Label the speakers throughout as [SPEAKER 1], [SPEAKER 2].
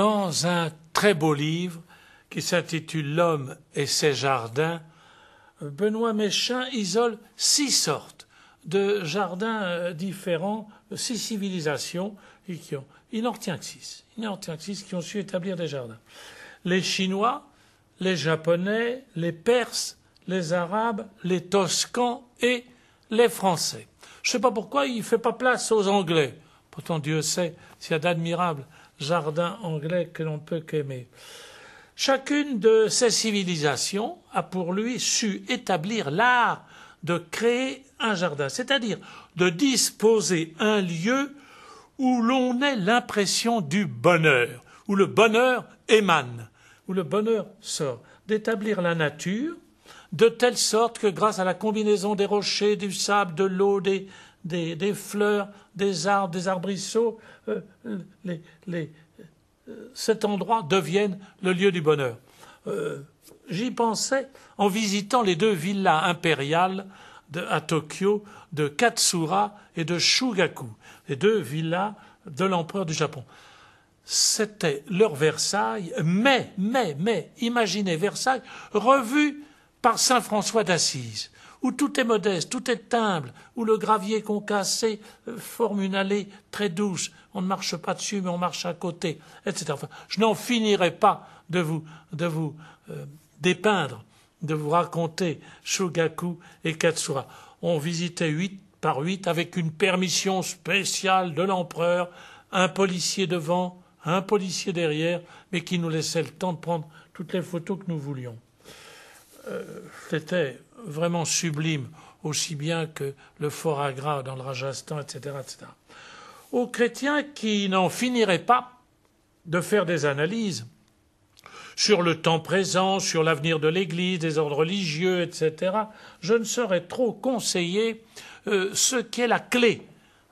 [SPEAKER 1] dans un très beau livre qui s'intitule L'homme et ses jardins, Benoît Méchain isole six sortes de jardins euh, différents, six civilisations, qui ont, il n'en retient six. Il n'en retient que six qui ont su établir des jardins. Les Chinois, les Japonais, les Perses, les Arabes, les Toscans et les Français. Je ne sais pas pourquoi il ne fait pas place aux Anglais. Pourtant, Dieu sait s'il y a d'admirables jardin anglais que l'on ne peut qu'aimer. Chacune de ces civilisations a pour lui su établir l'art de créer un jardin, c'est-à-dire de disposer un lieu où l'on ait l'impression du bonheur, où le bonheur émane, où le bonheur sort, d'établir la nature de telle sorte que grâce à la combinaison des rochers, du sable, de l'eau, des, des, fleurs, des arbres, des arbrisseaux, euh, euh, euh, cet endroit devient le lieu du bonheur. J'y pensais en visitant les deux villas impériales à Tokyo de Katsura et de Shugaku, les deux villas de l'empereur du Japon. C'était leur Versailles, mais, mais, mais, imaginez Versailles revu par saint François d'Assise où tout est modeste, tout est humble, où le gravier concassé euh, forme une allée très douce, on ne marche pas dessus mais on marche à côté, etc. je n'en finirai pas de vous, de vous euh, dépeindre, de vous raconter Shogaku et Katsura. On visitait huit par huit avec une permission spéciale de l'empereur, un policier devant, un policier derrière, mais qui nous laissait le temps de prendre toutes les photos que nous voulions. Euh, c'était vraiment sublime, aussi bien que le fort agra dans le Rajasthan, etc., etc. Aux chrétiens qui n'en finiraient pas de faire des analyses sur le temps présent, sur l'avenir de l'Église, des ordres religieux, etc., je ne saurais trop conseiller euh, ce qui est la clé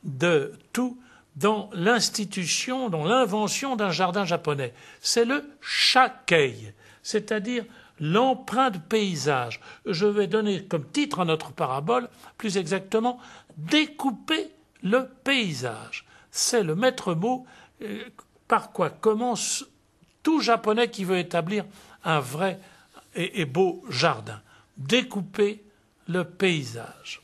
[SPEAKER 1] de tout dans l'institution, dans l'invention d'un jardin japonais. C'est le shakei, c'est-à-dire l'empreinte paysage. Je vais donner comme titre à notre parabole, plus exactement, découper le paysage. C'est le maître mot euh, par quoi commence tout japonais qui veut établir un vrai et, beau jardin. Découper le paysage.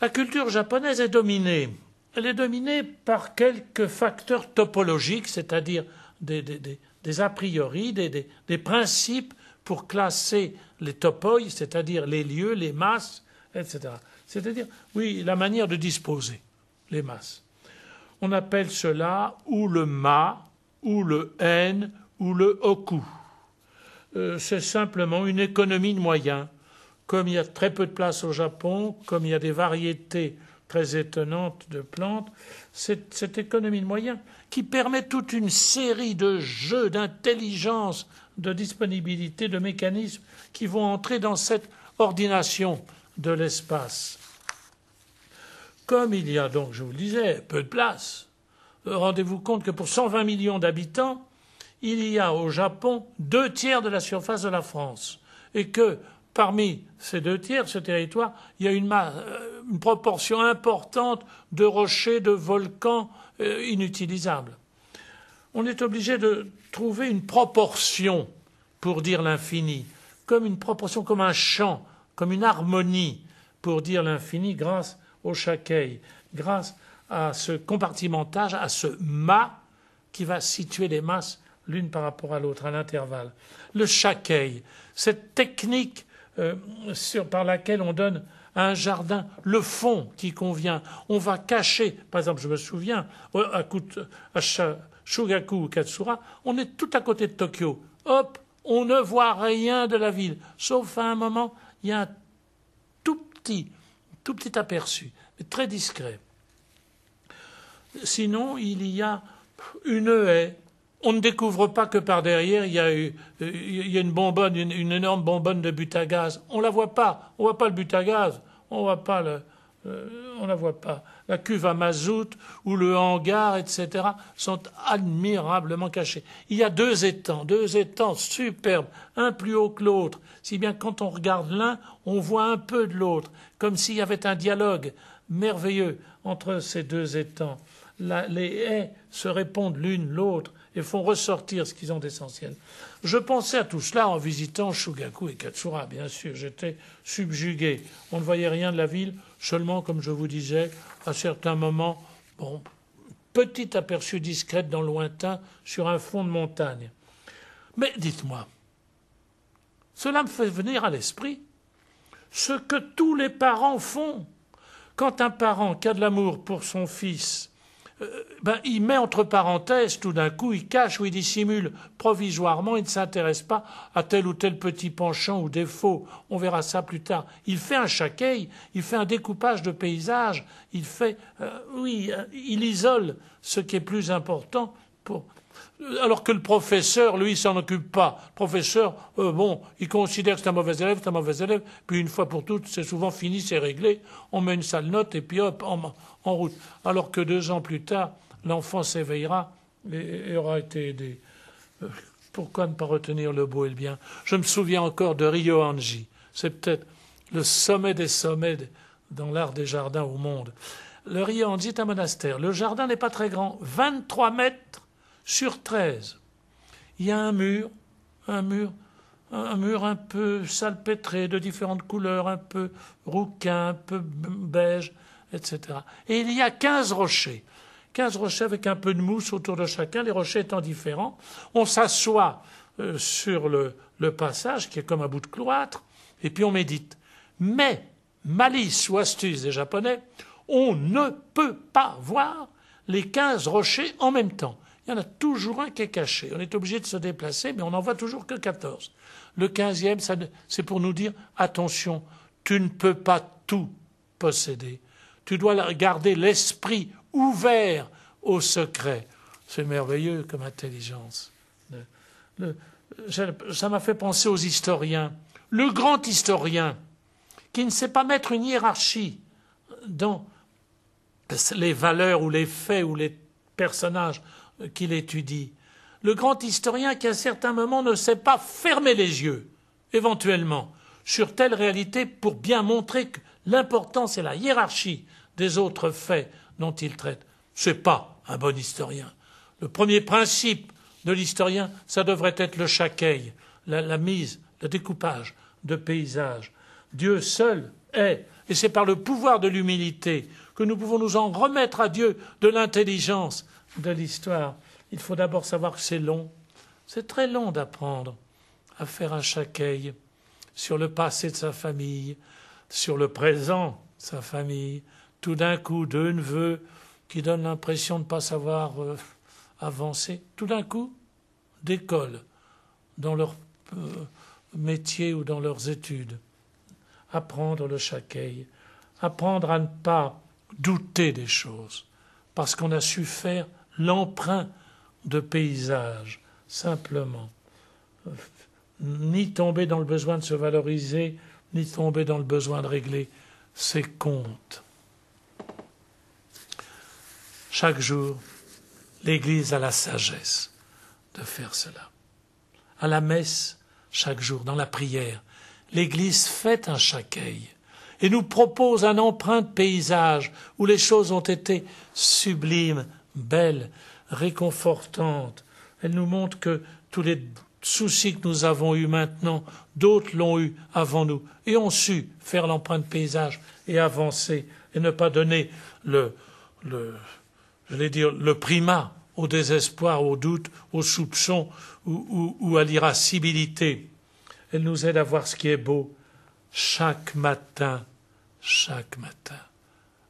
[SPEAKER 1] La culture japonaise est dominée. Elle est dominée par quelques facteurs topologiques, c'est-à-dire des, des des a priori, des, principes pour classer les topoi, c'est-à-dire les lieux, les masses, etc. C'est-à-dire, oui, la manière de disposer les masses. On appelle cela ou le ma, ou le n, ou le oku. Euh, c'est simplement une économie de moyens. Comme il y a très peu de place au Japon, comme il y a des variétés très étonnante de plantes, cette, cette économie de moyens qui permet toute une série de jeux d'intelligence, de disponibilité, de mécanismes qui vont entrer dans cette ordination de l'espace. Comme il y a donc, je vous le disais, peu de place, rendez-vous compte que pour 120 millions d'habitants, il y a au Japon deux tiers de la surface de la France et que parmi ces deux tiers ce territoire, il y a euh, une, proportion importante de rochers, de volcans euh, inutilisables. On est obligé de trouver une proportion pour dire l'infini, comme une proportion, comme un chant, comme une harmonie pour dire l'infini grâce au shakei, grâce à ce compartimentage, à ce mât qui va situer les masses l'une par rapport à l'autre, à l'intervalle. Le shakei, cette technique euh, sur, par laquelle on donne à un jardin le fond qui convient. On va cacher, par exemple, je me souviens, à, Shugaku Katsura, on est tout à côté de Tokyo. Hop, on ne voit rien de la ville, sauf à un moment, il y a un tout petit, tout petit aperçu, très discret. Sinon, il y a une haie on ne découvre pas que par derrière, il y a, euh, une bonbonne, une, énorme bonbonne de but à gaz. On la voit pas. On ne voit pas le but à gaz. On voit pas euh, on la voit pas. La cuve à mazout ou le hangar, etc., sont admirablement cachés. Il y a deux étangs, deux étangs superbes, un plus haut que l'autre, si bien quand on regarde l'un, on voit un peu de l'autre, comme s'il y avait un dialogue merveilleux entre ces deux étangs. les haies se répondent l'une l'autre et font ressortir ce qu'ils ont d'essentiel. Je pensais à tout cela en visitant Shugaku et Katsura, bien sûr. J'étais subjugué. On ne voyait rien de la ville, seulement, comme je vous disais, à certains moments, bon, petit aperçu discret dans le lointain sur un fond de montagne. Mais dites-moi, cela me fait venir à l'esprit ce que tous les parents font. Quand un parent qui a de l'amour pour son fils euh, ben, il met entre parenthèses, tout d'un coup, il cache ou il dissimule provisoirement, il ne s'intéresse pas à tel ou tel petit penchant ou défaut. On verra ça plus tard. Il fait un chaqueil, il fait un découpage de paysage, il fait, euh, oui, euh, il isole ce qui est plus important pour alors que le professeur, lui, s'en occupe pas. Le professeur, euh, bon, il considère que c'est un mauvais élève, c'est un mauvais élève, puis une fois pour toutes, c'est souvent fini, c'est réglé, on met une sale note et puis hop, en, en route. Alors que deux ans plus tard, l'enfant s'éveillera et, aura été aidé. Euh, pourquoi ne pas retenir le beau et le bien Je me souviens encore de Rio Anji. C'est peut-être le sommet des sommets dans l'art des jardins au monde. Le Ryoanji est un monastère. Le jardin n'est pas très grand, 23 mètres sur 13. Il y a un mur, un mur, un mur un peu salpêtré de différentes couleurs, un peu rouquin, un peu beige, etc. Et il y a 15 rochers. 15 rochers avec un peu de mousse autour de chacun, les rochers étant différents. On s'assoit euh, sur le, le passage, qui est comme un bout de cloître, et puis on médite. Mais, malice ou astuce des Japonais, on ne peut pas voir les 15 rochers en même temps. Il y en a toujours un qui est caché. On est obligé de se déplacer, mais on n'en voit toujours que 14. Le 15e, c'est pour nous dire attention, tu ne peux pas tout posséder. Tu dois garder l'esprit ouvert au secret. C'est merveilleux comme intelligence. ça m'a fait penser aux historiens. Le grand historien, qui ne sait pas mettre une hiérarchie dans les valeurs ou les faits ou les personnages, qu'il étudie. Le grand historien qui à certains moments ne sait pas fermer les yeux, éventuellement, sur telle réalité pour bien montrer que l'importance et la hiérarchie des autres faits dont il traite. ce n'est pas un bon historien. Le premier principe de l'historien, ça devrait être le chaqueil, la, la mise, le découpage de paysages. Dieu seul est, et c'est par le pouvoir de l'humilité que nous pouvons nous en remettre à Dieu de l'intelligence, de l'histoire, il faut d'abord savoir que c'est long. C'est très long d'apprendre à faire un chacueil sur le passé de sa famille, sur le présent de sa famille. Tout d'un coup, deux neveux qui donnent l'impression de ne pas savoir euh, avancer, tout d'un coup, d'école, dans leur euh, métier ou dans leurs études. Apprendre le chacueil, apprendre à ne pas douter des choses, parce qu'on a su faire l'emprunt de paysage, simplement. Ni tomber dans le besoin de se valoriser, ni tomber dans le besoin de régler ses comptes. Chaque jour, l'Église a la sagesse de faire cela. À la messe, chaque jour, dans la prière, l'Église fait un chacail et nous propose un emprunt de paysage où les choses ont été sublimes, belle, réconfortante. Elle nous montre que tous les soucis que nous avons eus maintenant, d'autres l'ont eu avant nous, et ont su faire l'empreinte paysage et avancer, et ne pas donner le, le, je dire, le primat au désespoir, au doute, au soupçon ou, ou à l'irascibilité. Elle nous aide à voir ce qui est beau chaque matin, chaque matin,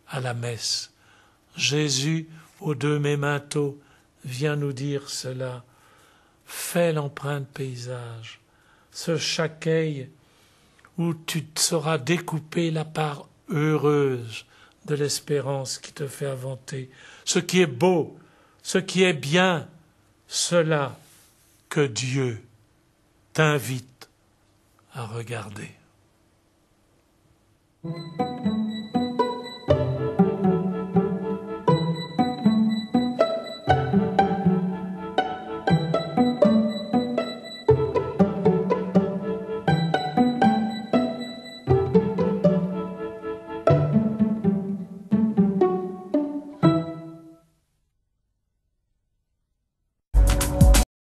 [SPEAKER 1] à la messe. Jésus au deux mes manteaux, viens nous dire cela. Fais l'empreinte paysage, ce chaqueil où tu te sauras découper la part heureuse de l'espérance qui te fait inventer, ce qui est beau, ce qui est bien, cela que Dieu t'invite à regarder.